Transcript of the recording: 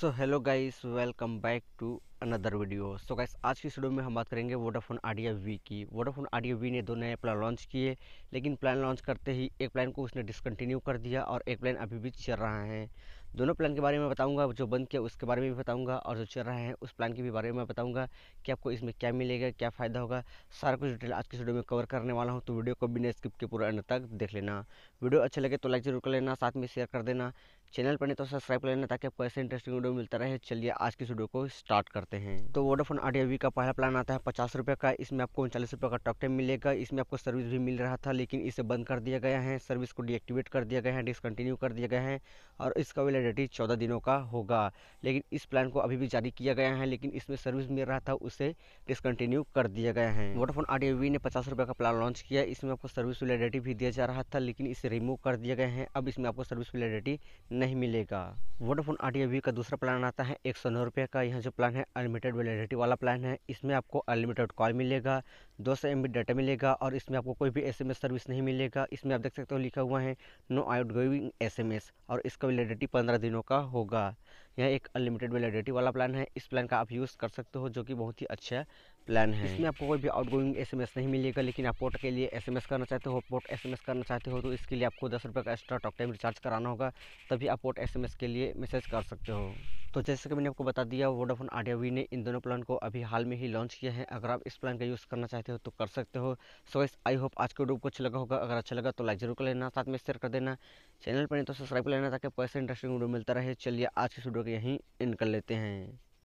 so hello guys welcome back to another video so guys आज की video में हम बात करेंगे वोडाफोन आडिया वी की वोडाफोन आडिया वी ने दो नए प्लान लॉन्च किए लेकिन प्लान लॉन्च करते ही एक प्लान को उसने डिसकंटिन्यू कर दिया और एक प्लान अभी भी चल रहा है दोनों प्लान के बारे में बताऊंगा जो बंद किया उसके बारे में भी बताऊंगा और जो चल रहे हैं उस प्लान के भी बारे में बताऊंगा कि आपको इसमें क्या मिलेगा क्या फ़ायदा होगा सारा कुछ डिटेल आज की वीडियो में कवर करने वाला हूँ तो वीडियो को बिना स्किप के पूरा अंत तक देख लेना वीडियो अच्छा लगे तो लाइक जरूर कर लेना साथ में शेयर कर देना चैनल पर नहीं तो सब्सक्राइब कर लेना ताकि आपको ऐसे इंटरेस्टिंग वीडियो मिलता रहे चलिए आज की वीडियो को स्टार्ट करते हैं तो वोडाफोन वी का पहला प्लान आता है पचास रुपये का इसमें आपको उनचालीस रुपये का टॉक टाइम मिलेगा इसमें आपको सर्विस भी मिल रहा था लेकिन इसे बंद कर दिया गया है सर्विस को डीएक्टिवेट कर दिया गया है डिसकंटिन्यू कर दिया गया है और इसका वाले वैलिडिटी चौदह दिनों का होगा लेकिन इस प्लान को अभी भी जारी किया गया है लेकिन इसमें सर्विस मिल रहा था उसे डिसकंटिन्यू कर दिया गया है वोडाफोन आईडीवी ने पचास रुपये का प्लान लॉन्च किया इसमें आपको सर्विस वैलिडिटी भी दिया जा रहा था लेकिन इसे रिमूव कर दिया गया है अब इसमें आपको सर्विस वैलिडिटी नहीं मिलेगा वोडाफोन आईडीवी का दूसरा प्लान आता है एक का यह जो प्लान है अनलिमिटेड वैलिडिटी वाला प्लान है इसमें आपको अनलिमिटेड कॉल मिलेगा दो सौ डाटा मिलेगा और इसमें आपको कोई भी एस सर्विस नहीं मिलेगा इसमें आप देख सकते हो लिखा हुआ है नो आउटगोइंग एस और इसका वैलिडिटी पंद्रह दिनों का होगा यह एक अनलिमिटेड वैलिडिटी वाला प्लान है इस प्लान का आप यूज़ कर सकते हो जो कि बहुत ही अच्छा प्लान है इसमें आपको कोई भी आउट गोइंग एस नहीं मिलेगा लेकिन आप पोर्ट के लिए एस करना चाहते हो पोर्ट एस करना चाहते हो तो इसके लिए आपको दस रुपये का एक्स्ट्रा टॉक टाइम रिचार्ज कराना होगा तभी आप पोर्ट एस के लिए मैसेज कर सकते हो तो जैसे कि मैंने आपको बता दिया वोडाफोन आडिया वी ने इन दोनों प्लान को अभी हाल में ही लॉन्च किया है अगर आप इस प्लान का यूज़ करना चाहते हो तो कर सकते हो सो इस आई होप आज के वीडियो को अच्छा लगा होगा अगर अच्छा लगा तो लाइक जरूर कर लेना साथ में शेयर कर देना चैनल पर नहीं तो सब्सक्राइब कर लेना ताकि पैसे इंटरेस्टिंग वीडियो मिलता रहे चलिए आज के वीडियो को यहीं इन कर लेते हैं